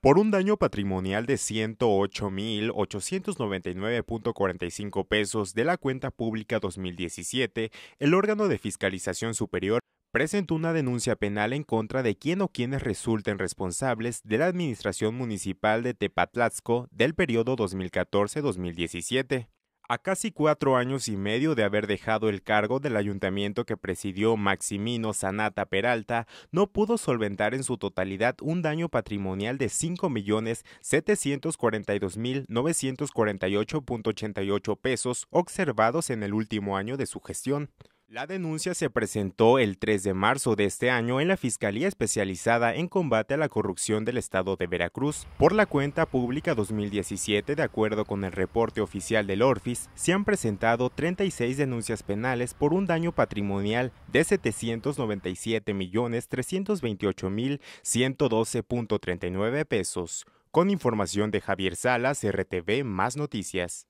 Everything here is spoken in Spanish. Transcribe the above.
por un daño patrimonial de 108.899.45 pesos de la cuenta pública 2017, el órgano de fiscalización superior presentó una denuncia penal en contra de quien o quienes resulten responsables de la administración municipal de Tepatlatzco del periodo 2014-2017. A casi cuatro años y medio de haber dejado el cargo del ayuntamiento que presidió Maximino Sanata Peralta, no pudo solventar en su totalidad un daño patrimonial de 5.742.948.88 pesos observados en el último año de su gestión. La denuncia se presentó el 3 de marzo de este año en la Fiscalía Especializada en Combate a la Corrupción del Estado de Veracruz. Por la cuenta pública 2017, de acuerdo con el reporte oficial del ORFIS, se han presentado 36 denuncias penales por un daño patrimonial de 797.328.112.39 pesos. Con información de Javier Salas, RTV Más Noticias.